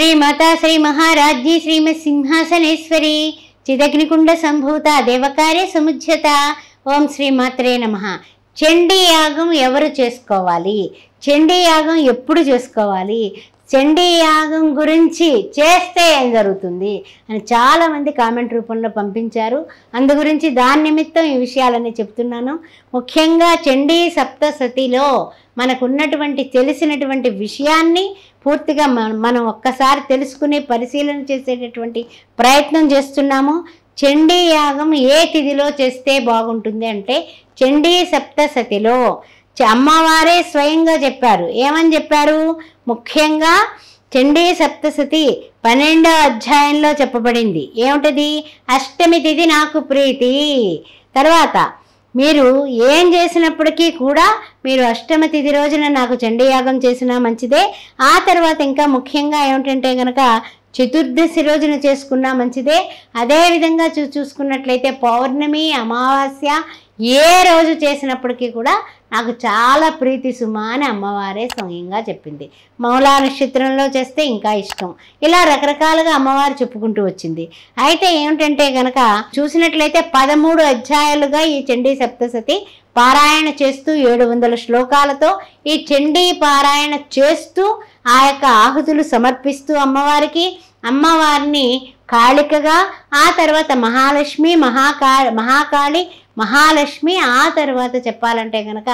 శ్రీమాతా శ్రీ మహారాజ్జీ శ్రీమత్ సింహాసనేశ్వరి చిదగ్నికుండ సంభూత దేవకార్య సముజ్యత ఓం శ్రీమాత్రే నమ చండీ యాగం ఎవరు చేసుకోవాలి చండీ యాగం ఎప్పుడు చేసుకోవాలి చండీ యాగం గురించి చేస్తే ఏం జరుగుతుంది అని చాలామంది కామెంట్ రూపంలో పంపించారు అందు గురించి దాని నిమిత్తం ఈ విషయాలన్నీ చెప్తున్నాను ముఖ్యంగా చండీ సప్తసతిలో మనకున్నటువంటి తెలిసినటువంటి విషయాన్ని పూర్తిగా మనం ఒక్కసారి తెలుసుకుని పరిశీలన చేసేటటువంటి ప్రయత్నం చేస్తున్నాము చండీ యాగం ఏ తిథిలో చేస్తే బాగుంటుంది అంటే చండీ సప్తసతిలో అమ్మవారే స్వయంగా చెప్పారు ఏమని చెప్పారు ముఖ్యంగా చండీ సప్తసతి పన్నెండో అధ్యాయంలో చెప్పబడింది ఏమిటది అష్టమి తిథి నాకు ప్రీతి తర్వాత మీరు ఏం చేసినప్పటికీ కూడా మీరు అష్టమ తిథి రోజున నాకు చండీయాగం చేసినా మంచిదే ఆ తర్వాత ఇంకా ముఖ్యంగా ఏమిటంటే కనుక చతుర్దశి రోజున చేసుకున్నా మంచిదే అదేవిధంగా చూ చూసుకున్నట్లయితే పౌర్ణమి అమావాస్య ఏ రోజు చేసినప్పటికీ కూడా నాకు చాలా ప్రీతి సుమ అని అమ్మవారే స్వయంగా చెప్పింది మౌలా నక్షత్రంలో చేస్తే ఇంకా ఇష్టం ఇలా రకరకాలుగా అమ్మవారు చెప్పుకుంటూ వచ్చింది అయితే ఏమిటంటే గనక చూసినట్లయితే పదమూడు అధ్యాయాలుగా ఈ చండీ సప్తసతి పారాయణ చేస్తూ ఏడు వందల శ్లోకాలతో ఈ చండీ పారాయణ చేస్తూ ఆ యొక్క ఆహుతులు సమర్పిస్తూ అమ్మవారికి అమ్మవారిని కాళికగా ఆ తర్వాత మహాలక్ష్మి మహాకా మహాకాళి మహాలక్ష్మి ఆ తర్వాత చెప్పాలంటే కనుక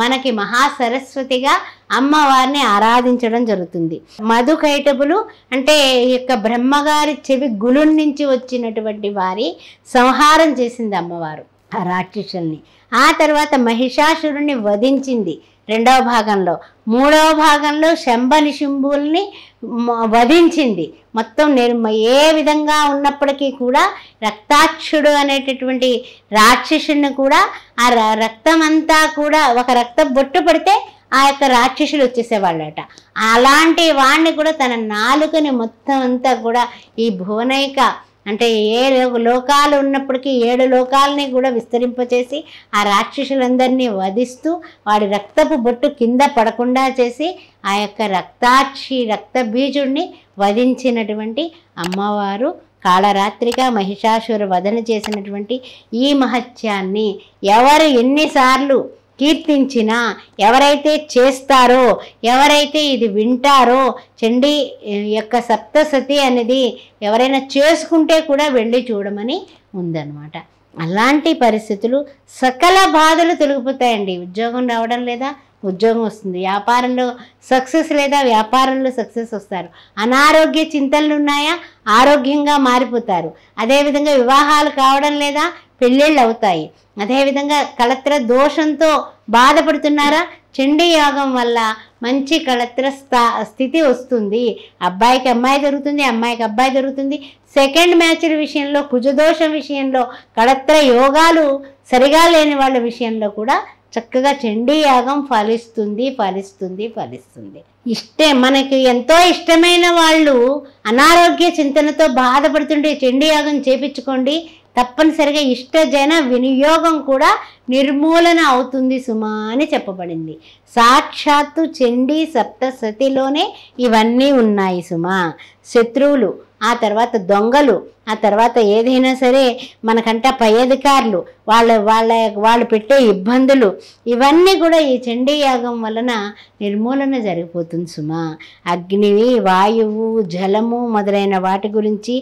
మనకి మహాసరస్వతిగా అమ్మవారిని ఆరాధించడం జరుగుతుంది మధు కైటబులు అంటే ఈ యొక్క బ్రహ్మగారి చెవి గులుం నుంచి వచ్చినటువంటి వారి సంహారం చేసింది అమ్మవారు ఆ రాక్షసుల్ని ఆ తర్వాత మహిషాసురుణ్ణి వధించింది రెండవ భాగంలో మూడవ భాగంలో శంభని శింభుల్ని వధించింది మొత్తం నేను ఏ విధంగా ఉన్నప్పటికీ కూడా రక్తాక్షుడు అనేటటువంటి రాక్షసుని కూడా ఆ రక్తం అంతా కూడా ఒక రక్త బొట్టు పడితే ఆ యొక్క రాక్షసులు వచ్చేసేవాళ్ళట అలాంటి వాడిని కూడా తన నాలుకని మొత్తం అంతా కూడా ఈ భువనైక అంటే ఏ లోకాలు ఉన్నప్పటికీ ఏడు లోకాలని కూడా విస్తరింపచేసి ఆ రాక్షసులందరినీ వధిస్తూ వాడి రక్తపు బొట్టు కింద పడకుండా చేసి ఆ యొక్క రక్తాక్షి రక్త బీజుడిని వధించినటువంటి అమ్మవారు కాళరాత్రిగా మహిషాసురు వదన చేసినటువంటి ఈ మహత్యాన్ని ఎవరు ఎన్నిసార్లు కీర్తించినా ఎవరైతే చేస్తారో ఎవరైతే ఇది వింటారో చండీ యొక్క సప్తసతి అనేది ఎవరైనా చేసుకుంటే కూడా వెళ్ళి చూడమని ఉందన్నమాట అలాంటి పరిస్థితులు సకల బాధలు తొలగిపోతాయండి ఉద్యోగం రావడం లేదా ఉద్యోగం వస్తుంది వ్యాపారంలో సక్సెస్ లేదా వ్యాపారంలో సక్సెస్ వస్తారు అనారోగ్య చింతలు ఉన్నాయా ఆరోగ్యంగా మారిపోతారు అదేవిధంగా వివాహాలు కావడం లేదా పెళ్ళిళ్ళు అవుతాయి అదేవిధంగా కళత్ర దోషంతో బాధపడుతున్నారా చండీ యోగం వల్ల మంచి కళత్ర స్థా స్థితి వస్తుంది అబ్బాయికి అమ్మాయి దొరుకుతుంది అమ్మాయికి అబ్బాయి దొరుకుతుంది సెకండ్ మ్యాచ్ల విషయంలో కుజదోషం విషయంలో కళత్ర యోగాలు సరిగా లేని వాళ్ళ విషయంలో కూడా చక్కగా చండీ యాగం ఫలిస్తుంది ఫలిస్తుంది ఫలిస్తుంది ఇష్టం మనకి ఎంతో ఇష్టమైన వాళ్ళు అనారోగ్య చింతనతో బాధపడుతుంటే చండీ యాగం చేపించుకోండి తప్పనిసరిగా ఇష్టజన వినియోగం కూడా నిర్మూలన అవుతుంది సుమా అని చెప్పబడింది సాక్షాత్తు చండీ సప్తసతిలోనే ఇవన్నీ ఉన్నాయి సుమా శత్రువులు ఆ తర్వాత దొంగలు ఆ తర్వాత ఏదైనా సరే మనకంట పై అధికారులు వాళ్ళ వాళ్ళ వాళ్ళు పెట్టే ఇబ్బందులు ఇవన్నీ కూడా ఈ చండీ యాగం వలన నిర్మూలన జరిగిపోతుంది సుమా అగ్ని వాయువు జలము మొదలైన వాటి గురించి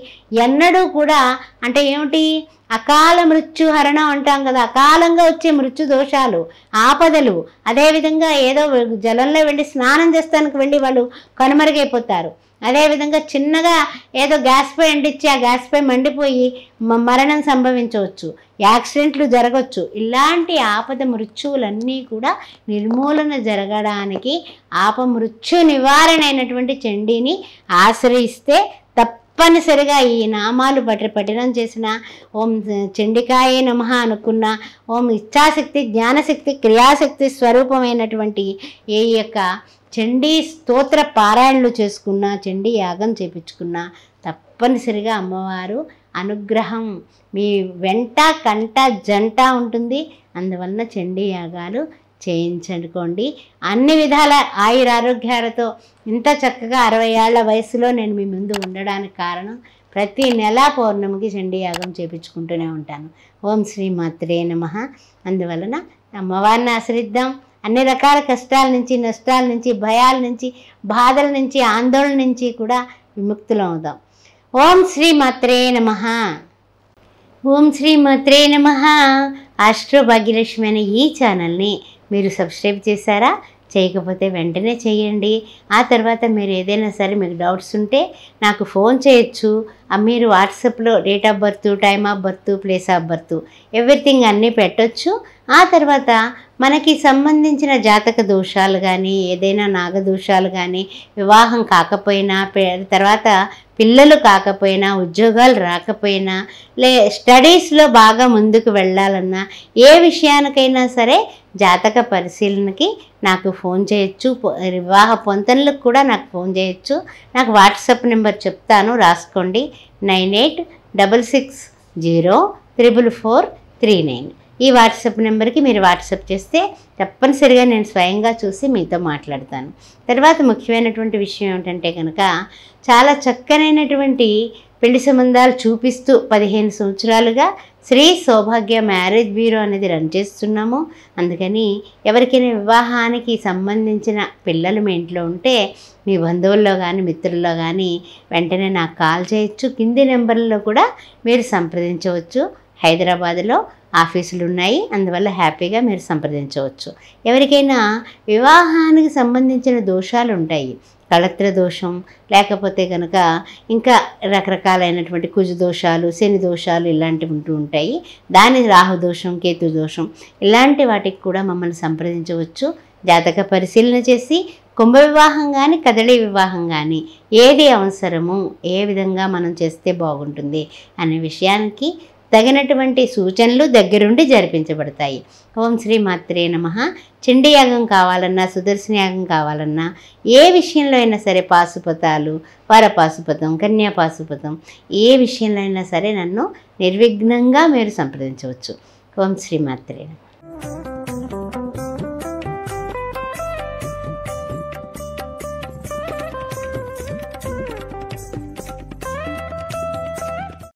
ఎన్నడూ కూడా అంటే ఏమిటి అకాల మృత్యుహరణం అంటాం కదా అకాలంగా వచ్చే మృత్యు దోషాలు ఆపదలు అదేవిధంగా ఏదో జలంలో వెళ్ళి స్నానం చేస్తానికి వెళ్ళి వాళ్ళు కనుమరుగైపోతారు అదేవిధంగా చిన్నగా ఏదో గ్యాస్ పై అండిచ్చి ఆ గ్యాస్ రోడ్లపై మండిపోయి మరణం సంభవించవచ్చు యాక్సిడెంట్లు జరగవచ్చు ఇలాంటి ఆపద మృత్యువులన్నీ కూడా నిర్మూలన జరగడానికి ఆపమృత్యు నివారణ అయినటువంటి చండీని ఆశ్రయిస్తే తప్పనిసరిగా ఈ నామాలు పట్టి పఠనం చేసిన ఓం చండికాయే నమ అనుకున్న ఓం ఇచ్ఛాశక్తి జ్ఞానశక్తి క్రియాశక్తి స్వరూపమైనటువంటి ఏ యొక్క చండీ స్తోత్ర పారాయణలు చేసుకున్న చండీ యాగం చేపించుకున్న తప్పనిసరిగా అమ్మవారు అనుగ్రహం మీ వెంట కంట జంట ఉంటుంది అందువలన చండీ యాగాలు చేయించనుకోండి అన్ని విధాల ఆయుర ఆరోగ్యాలతో ఇంత చక్కగా అరవై ఏళ్ల వయసులో నేను మీ ముందు ఉండడానికి కారణం ప్రతి నెల పౌర్ణమికి చండీ యాగం చేపించుకుంటూనే ఉంటాను ఓం శ్రీ మాత్రే నమ అందువలన అమ్మవారిని ఆశ్రయిద్దాం అన్ని రకాల కష్టాల నుంచి నష్టాల నుంచి భయాల నుంచి బాధల నుంచి ఆందోళన నుంచి కూడా విముక్తులవుదాం ఓం శ్రీ మాత్రే నమ ఓం శ్రీ మాత్రే నమ అష్టభాగ్యలక్ష్మి అనే ఈ ఛానల్ని మీరు సబ్స్క్రైబ్ చేశారా చేయకపోతే వెంటనే చేయండి ఆ తర్వాత మీరు ఏదైనా సరే మీకు డౌట్స్ ఉంటే నాకు ఫోన్ చేయొచ్చు మీరు వాట్సాప్లో date of birth time of birth place of birth everything అన్నీ పెట్టొచ్చు ఆ తర్వాత మనకి సంబంధించిన జాతక దోషాలు కానీ ఏదైనా నాగదోషాలు కానీ వివాహం కాకపోయినా తర్వాత పిల్లలు కాకపోయినా ఉద్యోగాలు రాకపోయినా లే స్టడీస్లో బాగా ముందుకు వెళ్ళాలన్నా ఏ విషయానికైనా సరే జాతక పరిశీలనకి నాకు ఫోన్ చేయొచ్చు వివాహ పొంతనలకు కూడా నాకు ఫోన్ చేయొచ్చు నాకు వాట్సాప్ నెంబర్ చెప్తాను రాసుకోండి nine eight double six zero triple four three nine ఈ వాట్సాప్ నెంబర్కి మీరు వాట్సాప్ చేస్తే తప్పనిసరిగా నేను స్వయంగా చూసి మీతో మాట్లాడతాను తర్వాత ముఖ్యమైనటువంటి విషయం ఏమిటంటే కనుక చాలా చక్కనైనటువంటి పెళ్లి సంబంధాలు చూపిస్తూ పదిహేను సంవత్సరాలుగా శ్రీ సౌభాగ్య మ్యారేజ్ బ్యూరో అనేది రన్ చేస్తున్నాము అందుకని ఎవరికైనా వివాహానికి సంబంధించిన పిల్లలు మీ ఇంట్లో ఉంటే మీ బంధువుల్లో కానీ మిత్రుల్లో కానీ వెంటనే నాకు కాల్ చేయొచ్చు కింది నెంబర్లో కూడా మీరు సంప్రదించవచ్చు హైదరాబాద్లో ఆఫీసులు ఉన్నాయి అందువల్ల హ్యాపీగా మీరు సంప్రదించవచ్చు ఎవరికైనా వివాహానికి సంబంధించిన దోషాలు ఉంటాయి కళత్ర దోషం లేకపోతే కనుక ఇంకా రకరకాలైనటువంటి కుజ దోషాలు శని దోషాలు ఇలాంటివి ఉంటూ ఉంటాయి దాని రాహు దోషం కేతు దోషం ఇలాంటి వాటికి కూడా మమ్మల్ని సంప్రదించవచ్చు జాతక పరిశీలన చేసి కుంభ వివాహం కానీ కదడి వివాహం కానీ ఏది అవసరము ఏ విధంగా మనం చేస్తే బాగుంటుంది అనే విషయానికి తగినటువంటి సూచనలు దగ్గరుండి జరిపించబడతాయి ఓం శ్రీ మాత్రే నమ చండీయాగం కావాలన్నా యాగం కావాలన్నా ఏ విషయంలో అయినా సరే పాశుపతాలు కన్యా కన్యాపాశుపతం ఏ విషయంలో అయినా సరే నన్ను నిర్విఘ్నంగా మీరు సంప్రదించవచ్చు ఓం శ్రీ మాత్రే